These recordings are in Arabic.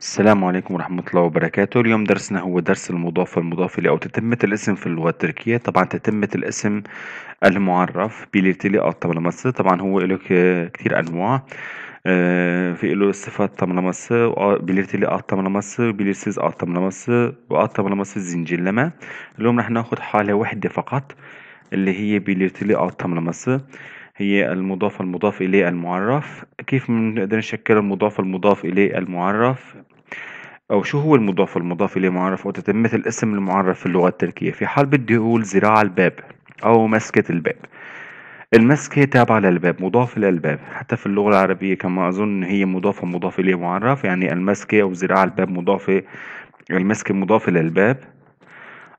السلام عليكم ورحمة الله وبركاته اليوم درسنا هو درس المضاف والمضاف إليه أو تتمة الاسم في اللغة التركية طبعا تتمة الاسم المعرف بالارتيلي أو طبعا هو له كتير أنواع آه، في له صفة tamlaması, belirtili alt tamlaması, belirsiz alt tamlaması ve اليوم رح ناخد حالة واحدة فقط اللي هي belirtili alt هي المضاف المضاف إليه المعرف كيف نقدر نشكل المضاف المضاف إليه المعرف أو شو هو المضاف المضاف إليه معرف مثل اسم المعرف في اللغة التركية في حال بدي أقول زراعة الباب أو مسكة الباب المسكة تابعة للباب مضاف للباب حتى في اللغة العربية كما أظن هي مضافة مضافة إليه معرف يعني المسكة أو زراعة الباب مضافة المسكة مضافة للباب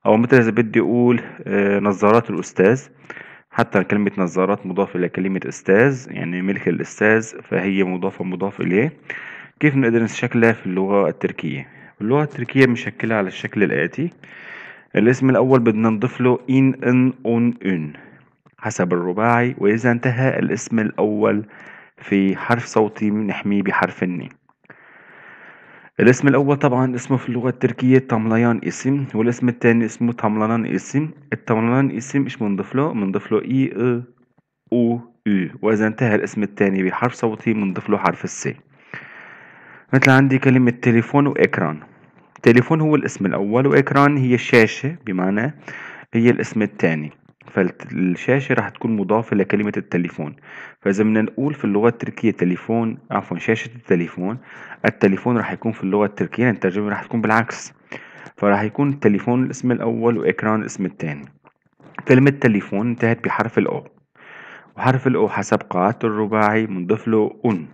أو مثل إذا بدي أقول آه، نظارات الأستاذ حتى كلمة نظارات مضافة إلى كلمة أستاذ يعني ملك الأستاذ فهي مضافة مضافة إليه كيف نقدر نشكلها في اللغة التركية اللغة التركية بنشكلها على الشكل الآتي الاسم الأول بدنا نضيف له إن إن أون إن حسب الرباعي وإذا انتهى الاسم الأول في حرف صوتي نحميه بحرف النين الاسم الأول طبعا اسمه في اللغة التركية تاملايان اسم والاسم التاني اسمه تاملانان اسم التاملانان اسم إيش بنضيف له؟ بنضيف له إي أ أو أو وإذا انتهى الاسم التاني بحرف صوتي بنضيف له حرف السي مثل عندي كلمة تليفون وإكران تليفون هو الاسم الأول وإكران هي الشاشة بمعنى هي الاسم التاني فالشاشة راح تكون مضافة لكلمة التليفون فإذا بدنا نقول في اللغة التركية تليفون عفوا شاشة التليفون التليفون راح يكون في اللغة التركية يعني الترجمة راح تكون بالعكس فراح يكون التليفون الاسم الأول وإكران الاسم الثاني كلمة تليفون انتهت بحرف الأو وحرف الأو حسب قاعدته الرباعي بنضيف له أن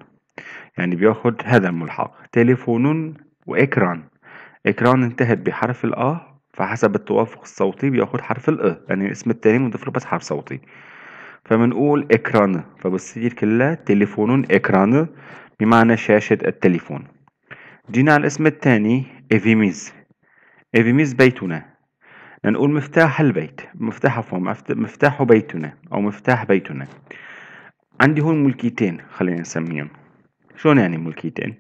يعني بياخد هذا الملحق تليفون وإكران إكران انتهت بحرف الأ فحسب التوافق الصوتي بياخد حرف الأ يعني الاسم التاني بنضيف له بس حرف صوتي فبنقول إكران فبصير كلها تليفون إكران بمعنى شاشة التليفون جينا على الاسم التاني إيفيميز إيفيميز بيتنا نقول مفتاح البيت مفتاح عفوا مفتاح بيتنا أو مفتاح بيتنا عندي هون ملكيتين خلينا نسميهم شلون يعني ملكيتين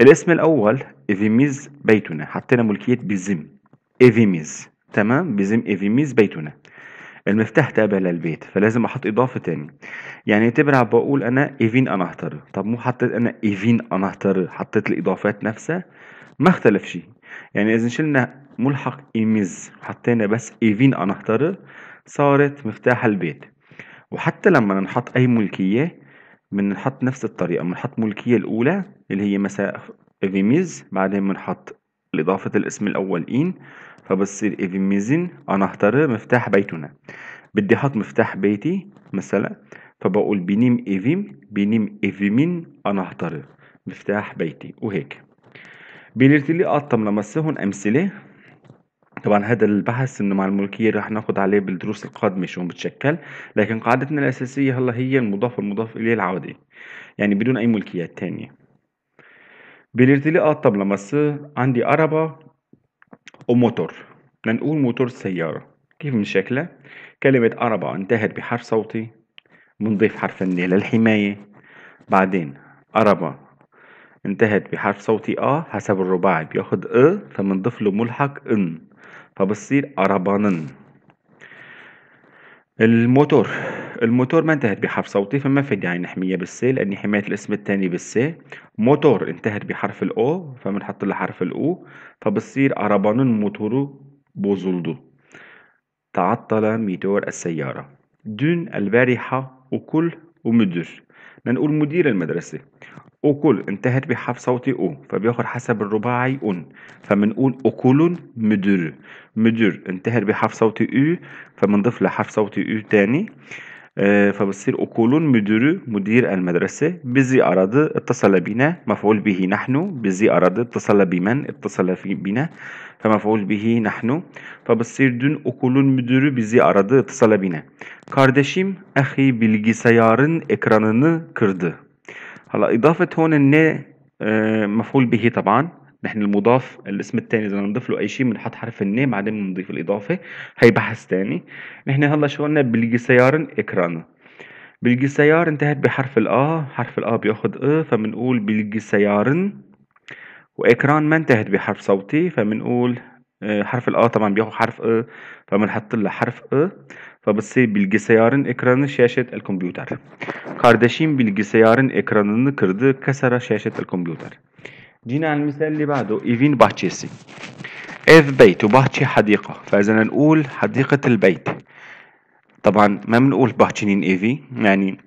الاسم الأول إيفيميز بيتنا حطينا ملكية بزم ايفيميز تمام بزم ايفيميز بيتنا المفتاح تابع للبيت فلازم احط اضافه تاني يعني تبرع بقول انا ايفين انهتر طب مو حطيت انا ايفين انهتر حطيت الاضافات نفسها ما اختلف شيء يعني اذا شلنا ملحق ايميز حطينا بس ايفين انهتر صارت مفتاح البيت وحتى لما نحط اي ملكيه بنحط نفس الطريقه بنحط ملكيه الاولى اللي هي مثلا ايفيميز بعدين بنحط لإضافة الاسم الأول إين فبصير أنا أختار مفتاح بيتنا بدي أحط مفتاح بيتي مثلا فبقول بنيم إيفيم بنيم أنا أختار مفتاح بيتي وهيك أطم ad tamlamasıhun أمثلة طبعا هذا البحث انه مع الملكية راح ناخد عليه بالدروس القادمة شو بتشكل لكن قاعدتنا الأساسية هلا هي المضاف والمضاف إليه العودة يعني بدون أي ملكيات تانية Belirtili ad tablaması عندي عربة وموتور بدنا نقول موتور سيارة كيف من شكلها كلمة عربة انتهت بحرف صوتي منضيف حرف الن للحماية بعدين عربة انتهت بحرف صوتي آ حسب الرباعي بياخد أ فبنضيف له ملحق إن فبتصير عربانن الموتور الموتور ما انتهت بحرف صوتي فما في داعي نحميها بالسي لاني حماية الاسم التاني بالسي موتور انتهت بحرف الأو فبنحط له حرف الأو فبتصير أرابانون موتور بوزولدو تعطل ميتور السيارة دون البارحة وكل ومدر نقول مدير المدرسة وكل انتهت بحرف صوتي أو فبياخد حسب الرباعي اون فبنقول أكل مدر مدر انتهت بحرف صوتي أو فبنضيف له حرف صوتي أو تاني e, فبصير أقولون müdürü مدير المدرسة bizi aradı اتصل بنا مفعول به نحن bizi aradı اتصل بمن اتصل بنا فمفعول به نحن فبصير dün okulun müdürü bizi aradı اتصل بنا kardeşim ahi bilgisayarın ekranını kırdı هلا إضافة هون ne مفعول به طبعا نحن المضاف الاسم الثاني اذا نضيف له اي شيء بنحط حرف الن بعدين بنضيف الاضافه هي بحث ثاني نحن هلا شغلنا بالجسيارن اكران بالجسيار انتهت بحرف الا حرف الا بياخد ا فبنقول بالجسيارن واكران ما انتهت بحرف صوتي فبنقول آه، حرف الا طبعا بياخد حرف ا فبنحط له حرف ا فبتصير بالجسيارن اكران شاشه الكمبيوتر كاردشين بالجسيارن اكرانını kırdı كسر شاشه الكمبيوتر جينا على المثال اللي بعده إيفين باتشيسي إذ بيت وباتشي حديقة فإذا نقول حديقة البيت طبعا ما بنقول باتشينين إيفي يعني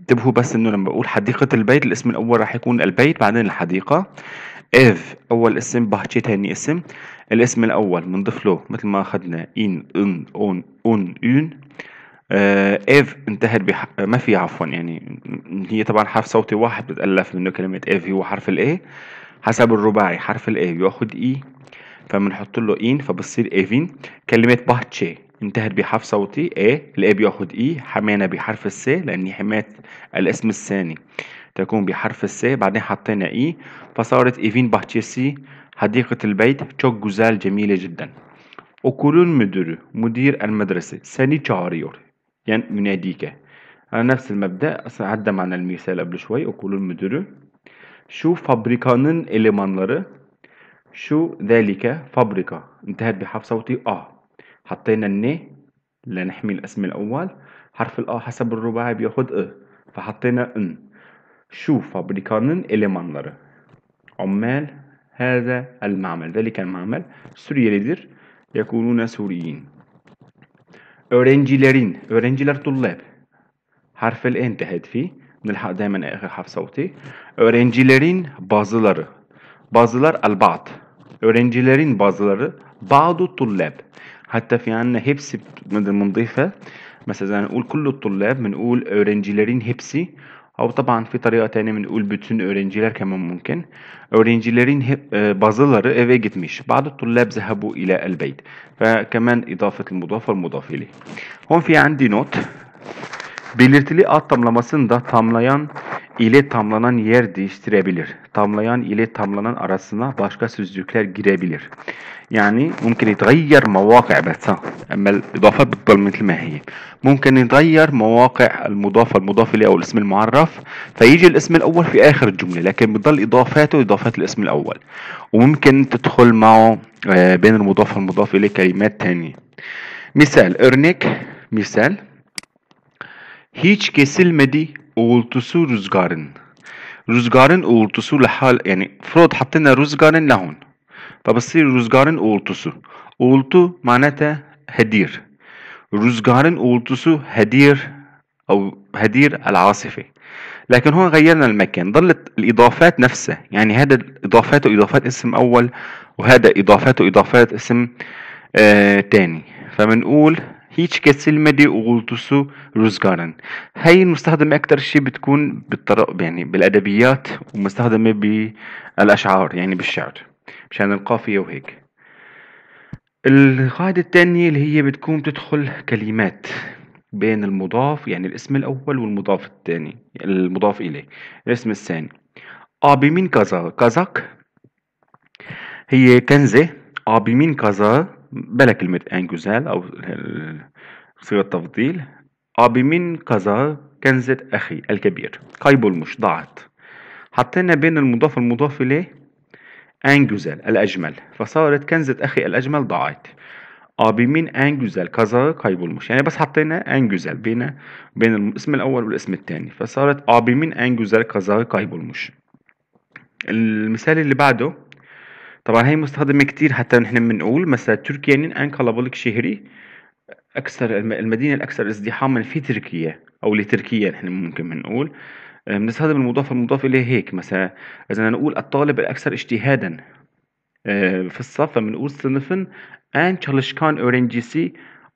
انتبهوا بس إنه لما بقول حديقة البيت الاسم الأول راح يكون البيت بعدين الحديقة إذ أول اسم باتشي تاني اسم الاسم الأول بنضيف له مثل ما أخذنا إن إن أون أون أون آه، ايف انتهت بح... ما في عفوا يعني هي طبعا حرف صوتي واحد بتالف منه كلمه ايف هو حرف الاي حسب الرباعي حرف الاي بياخد اي e، فبنحط له إين e فبتصير ايفين كلمه باتشي انتهت بحرف صوتي ايه e، الايه بياخد اي حمانه بحرف الس لان حمايه الاسم الثاني تكون بحرف الس بعدين حطينا اي فصارت ايفين سي حديقه البيت تشوك جوزال جميله جدا أوكولون مدرو مدير المدرسه ساني تشاريور يعني مناديكا على نفس المبدا عدى معنا المثال قبل شوي أوكولون مدرو şu fabrikanın elemanları şu ذلك فابريكا انتهت بحرف صوتي آ حطينا الن لنحمي الاسم الأول حرف الآ حسب الرباعي بياخد ا فحطينا ان شو فابريكانن elemanları عمال هذا المعمل ذلك المعمل Suriyelidir يكونون سوريين öğrencilerin öğrenciler طلاب حرف الان انتهت فيه نلحق دايما اخر حرف صوتي اورنجيلرين بازلر بازلر البعض اورنجيلرين بازلر بعض الطلاب حتى في عنا هيبسي بنضيفها مثلا نقول كل الطلاب بنقول اورنجيلرين هيبسي او طبعا في طريقه تانية بنقول بتون اورنجيلر كمان ممكن اورنجيلرين آه، بازلر ايفي eve بعض الطلاب ذهبوا الى البيت فكمان اضافه المضاف والمضاف اليه هون في عندي نوت Belirtili ad tamlamasını da tamlayan ile tamlanan yer değiştirebilir. Tamlayan ile tamlanan arasına başka sözcükler girebilir. يعني ممكن يتغير مواقع بس اما الاضافه بتضل مثل ما هي ممكن يتغير مواقع المضافه المضاف اليه او الاسم المعرف فيجي الاسم الاول في اخر الجمله لكن بتضل اضافاته اضافات الاسم الاول وممكن تدخل معه آه، بين المضاف والمضاف اليه كلمات تانية مثال ارنيك مثال Hiç kesilmedi uğultusu rüzgarın. Rüzgarın uğultusu لحال yani فروض حطينا rüzgarın لهون فبصير rüzgarın uğultusu. Uğultu معناتها هدير. rüzgarın uğultusu هدير أو هدير العاصفة لكن هون غيرنا المكان ظلت الإضافات نفسها يعني هذا إضافات إضافات اسم أول وهذا إضافات إضافات اسم آه تاني فمنقول hiç كسلمدي وغلطسو روزغارن هي المستخدمة أكتر شيء بتكون بالطرق يعني بالأدبيات ومستخدمة بالأشعار يعني بالشعر مشان القافية وهيك القاعدة الثانية اللي هي بتكون بتدخل كلمات بين المضاف يعني الاسم الأول والمضاف الثاني المضاف إليه الاسم الثاني آبي من كذا كازاك هي كنزة آبي من كذا بلا كلمة جوزال أو صيغة تفضيل من كذا كنزة أخي الكبير مش ضاعت حطينا بين المضاف المضاف إليه جوزال الأجمل فصارت كنزة أخي الأجمل ضاعت ان جوزال كذا مش يعني بس حطينا جوزال بين بين الاسم الأول والاسم الثاني فصارت ان جوزال كذا مش المثال اللي بعده طبعا هي مستخدمة كثير حتى نحن بنقول مثلا تركيا ان كالابوليك شهري أكثر المدينة الأكثر ازدحاما في تركيا أو لتركيا نحن ممكن بنقول آه، بنستخدم المضاف المضاف إليه هيك مثلا إذا نقول الطالب الأكثر اجتهادا آه، في الصف فبنقول ان تشالشكان اورنجيسي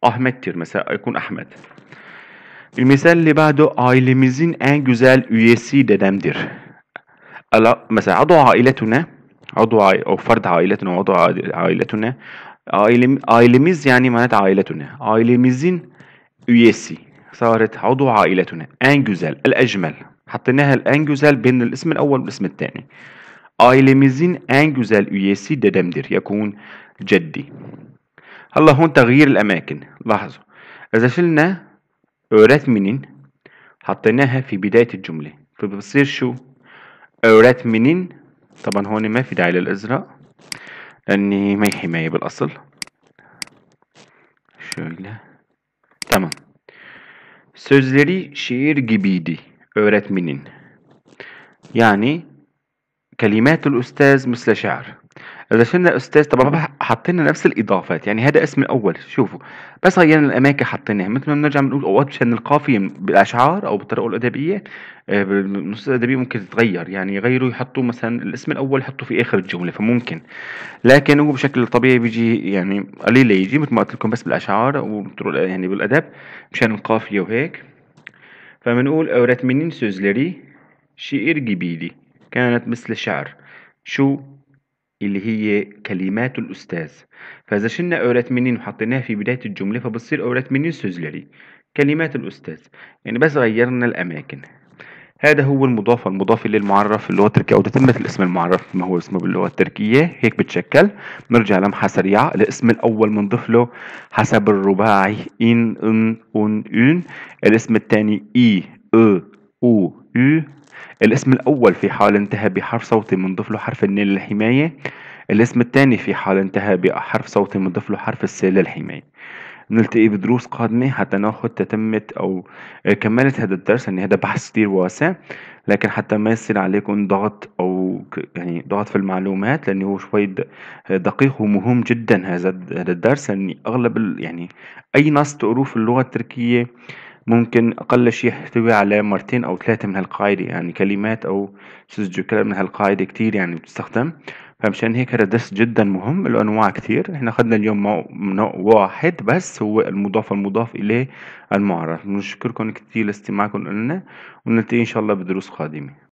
احمد تير مثلا يكون احمد المثال اللي بعده ailemizin ان جوزال üyesi dedemdir. مثلا عضو عائلتنا عضو عائل أو فرد عائلتنا وعضو عائلتنا ailemiz yani manet ailetüne. Ailemizin üyesi. صارت عضو عائلتنا en güzel الأجمل حطيناها الان جزال بين الاسم الأول والاسم الثاني ailemizin en güzel üyesi dedemdir يكون جدي هلا هون تغيير الأماكن لاحظوا إذا شلنا منين حطيناها في بداية الجملة فبصير شو منين طبعا هون ما في داعي للازرق لاني ما هي حمايه بالاصل شويله تمام سوزلري شير جبيدي اورات منين يعني كلمات الاستاذ مثل شعر اذا يا استاذ طب حطينا نفس الاضافات يعني هذا اسم الاول شوفوا بس غيرنا الاماكن حطيناها ما بنرجع بنقول اوقات مشان القافيه بالاشعار او بالطرق الادبيه آه، بالنصوص الادبيه ممكن تتغير يعني يغيروا يحطوا مثلا الاسم الاول يحطوا في اخر الجمله فممكن لكن هو بشكل طبيعي بيجي يعني قليل يجي مثل ما قلت لكم بس بالاشعار او يعني بالادب مشان القافيه وهيك فبنقول اورات منين سوزلري شئر جبيلي كانت مثل شعر شو اللي هي كلمات الأستاذ فإذا شلنا أورات منين وحطيناها في بداية الجملة فبتصير أورات منين سوزلري كلمات الأستاذ يعني بس غيرنا الأماكن هذا هو المضاف المضاف للمعرف اللي التركية أو تتمة الاسم المعرف ما هو اسمه باللغة التركية هيك بتشكل نرجع لمحة سريعة الاسم الأول بنضيف له حسب الرباعي إن إن أون إن الاسم الثاني إي أ أو يو الاسم الأول في حال انتهى بحرف صوتي بنضيف له حرف النين للحماية الاسم الثاني في حال انتهى بحرف صوتي بنضيف له حرف السيل للحماية نلتقي بدروس قادمة حتى ناخد تتمة أو كمالة هذا الدرس لأن يعني هذا بحث كتير واسع لكن حتى ما يصير عليكم ضغط أو يعني ضغط في المعلومات لأنه هو شوي دقيق ومهم جدا هذا الدرس لأن يعني أغلب يعني أي نص تقروه في اللغة التركية ممكن أقل شيء يحتوي على مرتين أو ثلاثة من هالقاعدة يعني كلمات أو سجل كلام من هالقاعدة كتير يعني بتستخدم فمشان هيك هذا جدا مهم الأنواع أنواع كتير احنا أخذنا اليوم نوع واحد بس هو المضاف المضاف إليه المعرف بنشكركم كتير لاستماعكم لنا ونلتقي إن شاء الله بدروس قادمة